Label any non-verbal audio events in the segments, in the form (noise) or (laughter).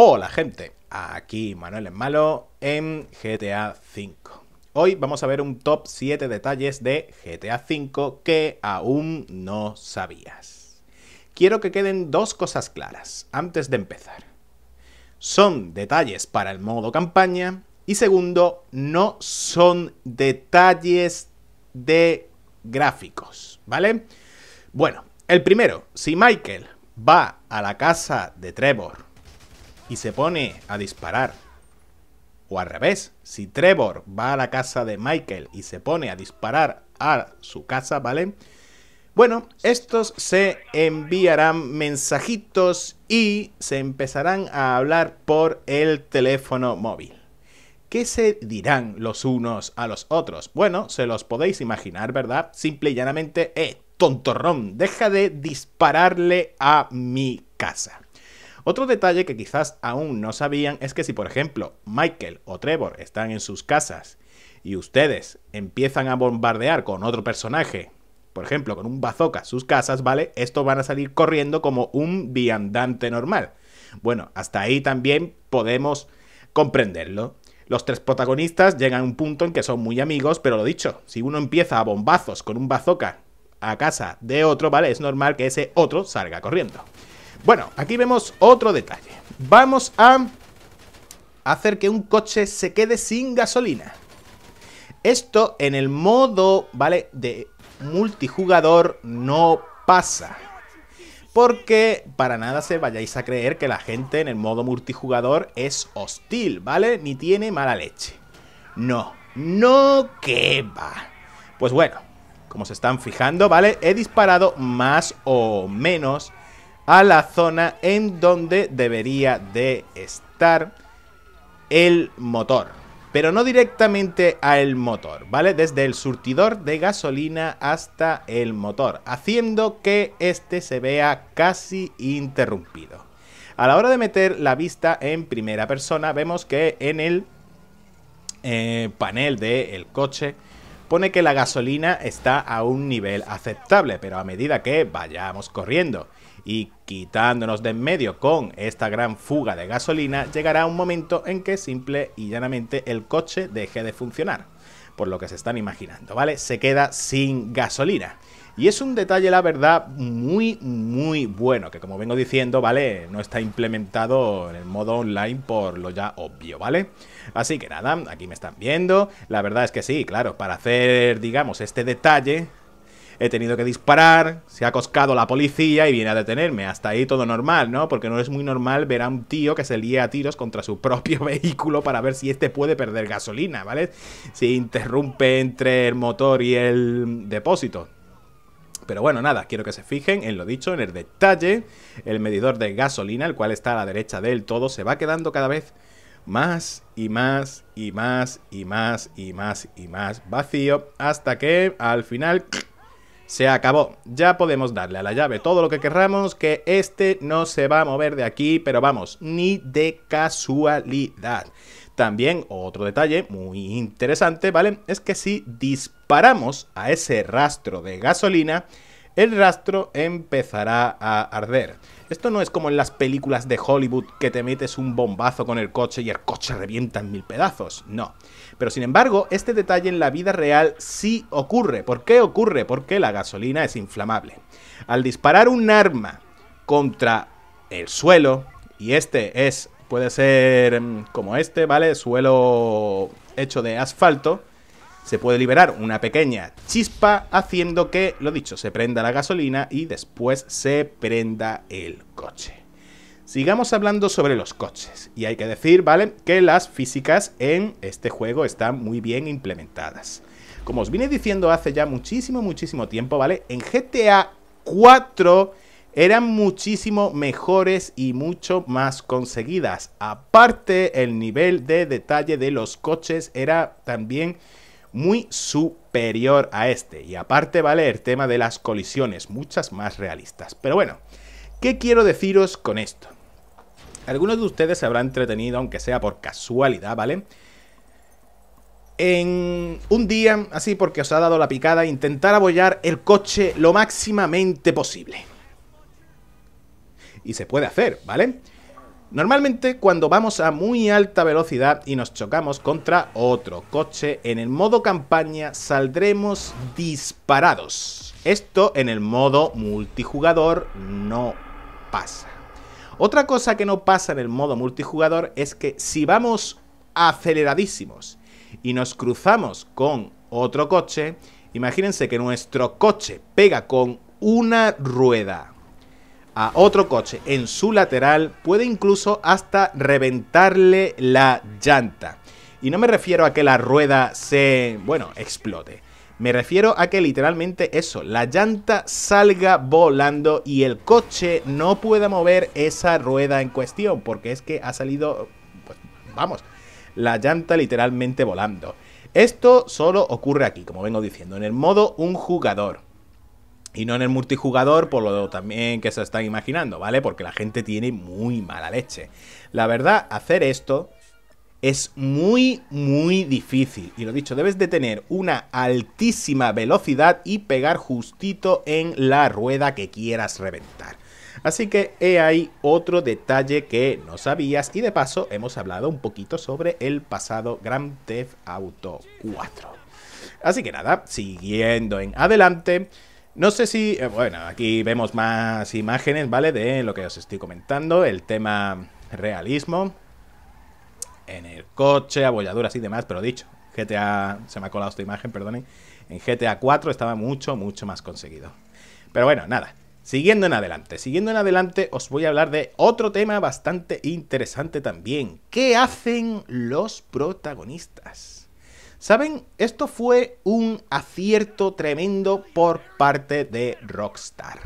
Hola gente, aquí Manuel es malo en GTA V. Hoy vamos a ver un top 7 detalles de GTA V que aún no sabías. Quiero que queden dos cosas claras antes de empezar. Son detalles para el modo campaña y segundo, no son detalles de gráficos, ¿vale? Bueno, el primero, si Michael va a la casa de Trevor y se pone a disparar. O al revés, si Trevor va a la casa de Michael y se pone a disparar a su casa, ¿vale? Bueno, estos se enviarán mensajitos y se empezarán a hablar por el teléfono móvil. ¿Qué se dirán los unos a los otros? Bueno, se los podéis imaginar, ¿verdad? Simple y llanamente, eh, tontorrón, deja de dispararle a mi casa. Otro detalle que quizás aún no sabían es que si por ejemplo Michael o Trevor están en sus casas y ustedes empiezan a bombardear con otro personaje, por ejemplo con un bazooka sus casas, ¿vale? esto van a salir corriendo como un viandante normal. Bueno, hasta ahí también podemos comprenderlo. Los tres protagonistas llegan a un punto en que son muy amigos, pero lo dicho, si uno empieza a bombazos con un bazooka a casa de otro, ¿vale? Es normal que ese otro salga corriendo. Bueno, aquí vemos otro detalle. Vamos a hacer que un coche se quede sin gasolina. Esto en el modo, ¿vale? De multijugador no pasa. Porque para nada se vayáis a creer que la gente en el modo multijugador es hostil, ¿vale? Ni tiene mala leche. No, no que va. Pues bueno, como se están fijando, ¿vale? He disparado más o menos a la zona en donde debería de estar el motor. Pero no directamente al motor, ¿vale? Desde el surtidor de gasolina hasta el motor, haciendo que este se vea casi interrumpido. A la hora de meter la vista en primera persona, vemos que en el eh, panel del coche pone que la gasolina está a un nivel aceptable, pero a medida que vayamos corriendo y quitándonos de en medio con esta gran fuga de gasolina, llegará un momento en que simple y llanamente el coche deje de funcionar, por lo que se están imaginando, ¿vale? Se queda sin gasolina. Y es un detalle, la verdad, muy, muy bueno, que como vengo diciendo, ¿vale? No está implementado en el modo online por lo ya obvio, ¿vale? Así que nada, aquí me están viendo. La verdad es que sí, claro, para hacer, digamos, este detalle, he tenido que disparar, se ha coscado la policía y viene a detenerme. Hasta ahí todo normal, ¿no? Porque no es muy normal ver a un tío que se lía a tiros contra su propio (laughs) vehículo para ver si este puede perder gasolina, ¿vale? Si interrumpe entre el motor y el depósito. Pero bueno, nada, quiero que se fijen en lo dicho, en el detalle. El medidor de gasolina, el cual está a la derecha del todo, se va quedando cada vez más y más y más y más y más y más vacío hasta que al final se acabó. Ya podemos darle a la llave todo lo que querramos, que este no se va a mover de aquí, pero vamos, ni de casualidad. También otro detalle muy interesante, ¿vale? Es que si disparamos a ese rastro de gasolina, el rastro empezará a arder. Esto no es como en las películas de Hollywood que te metes un bombazo con el coche y el coche revienta en mil pedazos, no. Pero sin embargo, este detalle en la vida real sí ocurre. ¿Por qué ocurre? Porque la gasolina es inflamable. Al disparar un arma contra el suelo, y este es, puede ser mm, como este, ¿vale? Suelo hecho de asfalto, se puede liberar una pequeña chispa haciendo que, lo dicho, se prenda la gasolina y después se prenda el coche. Sigamos hablando sobre los coches. Y hay que decir, ¿vale? Que las físicas en este juego están muy bien implementadas. Como os vine diciendo hace ya muchísimo, muchísimo tiempo, ¿vale? En GTA 4 eran muchísimo mejores y mucho más conseguidas. Aparte, el nivel de detalle de los coches era también muy superior a este. Y aparte vale el tema de las colisiones, muchas más realistas. Pero bueno, ¿qué quiero deciros con esto? Algunos de ustedes se habrán entretenido, aunque sea por casualidad, ¿vale? En un día, así porque os ha dado la picada, intentar abollar el coche lo máximamente posible. Y se puede hacer, ¿vale? Normalmente cuando vamos a muy alta velocidad y nos chocamos contra otro coche, en el modo campaña saldremos disparados. Esto en el modo multijugador no pasa. Otra cosa que no pasa en el modo multijugador es que si vamos aceleradísimos y nos cruzamos con otro coche, imagínense que nuestro coche pega con una rueda a otro coche en su lateral, puede incluso hasta reventarle la llanta. Y no me refiero a que la rueda se, bueno, explote. Me refiero a que literalmente eso, la llanta salga volando y el coche no pueda mover esa rueda en cuestión, porque es que ha salido, pues, vamos, la llanta literalmente volando. Esto solo ocurre aquí, como vengo diciendo, en el modo un jugador. Y no en el multijugador, por lo también que se están imaginando, ¿vale? Porque la gente tiene muy mala leche. La verdad, hacer esto es muy, muy difícil. Y lo dicho, debes de tener una altísima velocidad y pegar justito en la rueda que quieras reventar. Así que he ahí otro detalle que no sabías y de paso hemos hablado un poquito sobre el pasado Grand Theft Auto 4. Así que nada, siguiendo en adelante, no sé si, eh, bueno, aquí vemos más imágenes, ¿vale? De lo que os estoy comentando, el tema realismo en el coche, abolladuras y demás, pero dicho, GTA, se me ha colado esta imagen, perdonen, en GTA 4 estaba mucho, mucho más conseguido. Pero bueno, nada, siguiendo en adelante, siguiendo en adelante os voy a hablar de otro tema bastante interesante también. ¿Qué hacen los protagonistas? ¿Saben? Esto fue un acierto tremendo por parte de Rockstar.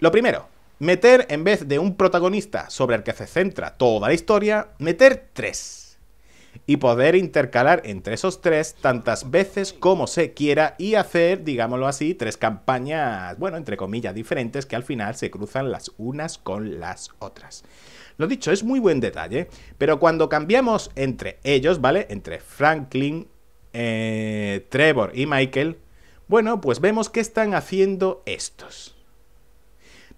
Lo primero, meter en vez de un protagonista sobre el que se centra toda la historia, meter tres. Y poder intercalar entre esos tres tantas veces como se quiera y hacer, digámoslo así, tres campañas, bueno, entre comillas, diferentes que al final se cruzan las unas con las otras. Lo dicho, es muy buen detalle, pero cuando cambiamos entre ellos, ¿vale? Entre Franklin, eh, Trevor y Michael, bueno, pues vemos qué están haciendo estos.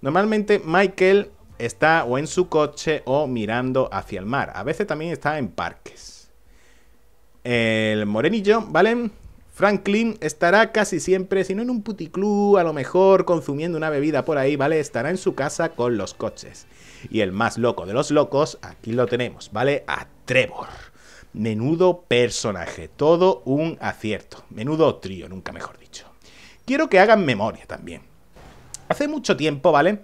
Normalmente Michael está o en su coche o mirando hacia el mar. A veces también está en parques. El morenillo, ¿vale? Franklin estará casi siempre, si no en un puticlub, a lo mejor consumiendo una bebida por ahí, ¿vale? Estará en su casa con los coches. Y el más loco de los locos, aquí lo tenemos, ¿vale? A Trevor. Menudo personaje, todo un acierto. Menudo trío, nunca mejor dicho. Quiero que hagan memoria también. Hace mucho tiempo, ¿vale?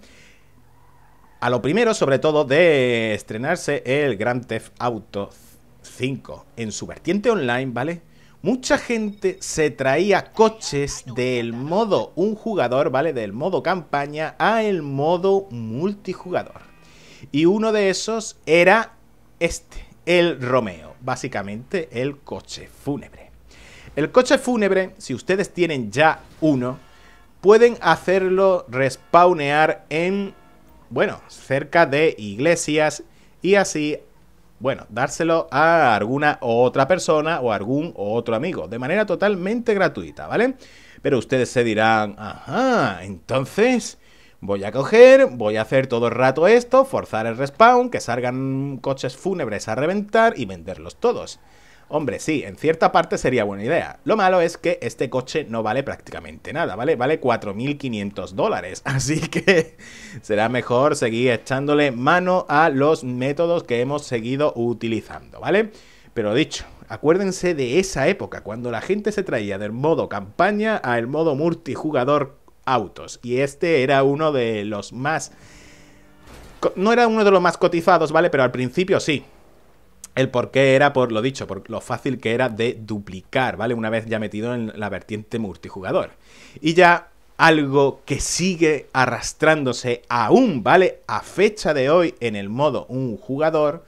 A lo primero, sobre todo, de estrenarse el Grand Theft Auto 5 en su vertiente online, ¿vale? Mucha gente se traía coches del modo un jugador, ¿vale? Del modo campaña a el modo multijugador. Y uno de esos era este, el Romeo, básicamente el coche fúnebre. El coche fúnebre, si ustedes tienen ya uno, pueden hacerlo respawnear en, bueno, cerca de iglesias y así bueno, dárselo a alguna otra persona o algún otro amigo, de manera totalmente gratuita, ¿vale? Pero ustedes se dirán, ajá, entonces voy a coger, voy a hacer todo el rato esto, forzar el respawn, que salgan coches fúnebres a reventar y venderlos todos. Hombre, sí, en cierta parte sería buena idea. Lo malo es que este coche no vale prácticamente nada, ¿vale? Vale 4.500 dólares, (laughs) así que será mejor seguir echándole mano a los métodos que hemos seguido utilizando, ¿vale? Pero dicho, acuérdense de esa época, cuando la gente se traía del modo campaña al modo multijugador autos, y este era uno de los más... No era uno de los más cotizados, ¿vale? Pero al principio sí, el por qué era por lo dicho, por lo fácil que era de duplicar, ¿vale? Una vez ya metido en la vertiente multijugador. Y ya algo que sigue arrastrándose aún, ¿vale? A fecha de hoy en el modo un jugador,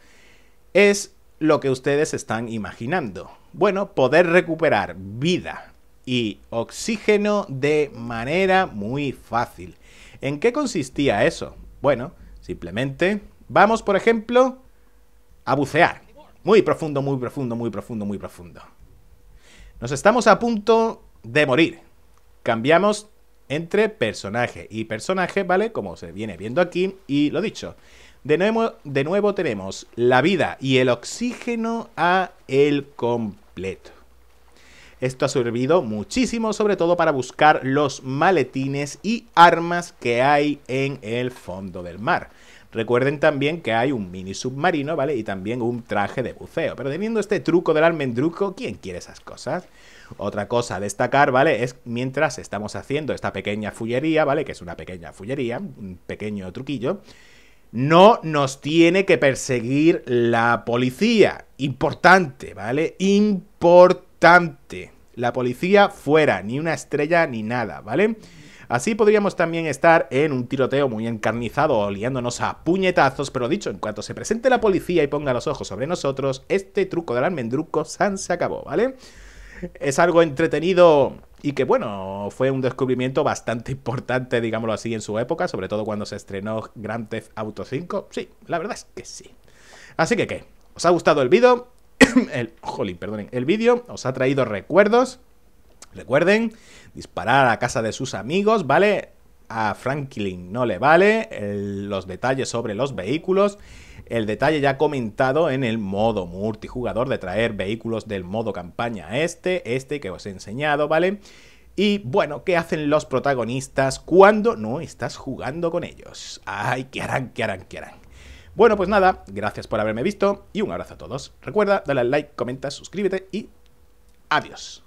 es lo que ustedes están imaginando. Bueno, poder recuperar vida y oxígeno de manera muy fácil. ¿En qué consistía eso? Bueno, simplemente vamos, por ejemplo, a bucear. Muy profundo, muy profundo, muy profundo, muy profundo. Nos estamos a punto de morir. Cambiamos entre personaje y personaje, ¿vale? Como se viene viendo aquí y lo dicho. De nuevo, de nuevo tenemos la vida y el oxígeno a el completo. Esto ha servido muchísimo, sobre todo para buscar los maletines y armas que hay en el fondo del mar. Recuerden también que hay un mini submarino, ¿vale? Y también un traje de buceo. Pero teniendo este truco del almendruco, ¿quién quiere esas cosas? Otra cosa a destacar, ¿vale? Es mientras estamos haciendo esta pequeña fullería, ¿vale? Que es una pequeña fullería, un pequeño truquillo. No nos tiene que perseguir la policía. Importante, ¿vale? Importante. La policía fuera, ni una estrella ni nada, ¿vale? Así podríamos también estar en un tiroteo muy encarnizado liándonos a puñetazos, pero dicho, en cuanto se presente la policía y ponga los ojos sobre nosotros, este truco del almendruco san se acabó, ¿vale? Es algo entretenido y que bueno, fue un descubrimiento bastante importante, digámoslo así, en su época, sobre todo cuando se estrenó Grand Theft Auto 5. Sí, la verdad es que sí. Así que qué, ¿os ha gustado el vídeo? (coughs) el, jolín, perdonen, el vídeo os ha traído recuerdos Recuerden, disparar a casa de sus amigos, ¿vale? A Franklin no le vale, los detalles sobre los vehículos, el detalle ya comentado en el modo multijugador de traer vehículos del modo campaña este, este que os he enseñado, ¿vale? Y bueno, ¿qué hacen los protagonistas cuando no estás jugando con ellos? Ay, ¿qué harán, qué harán, qué harán? Bueno, pues nada, gracias por haberme visto y un abrazo a todos. Recuerda, dale like, comenta, suscríbete y adiós.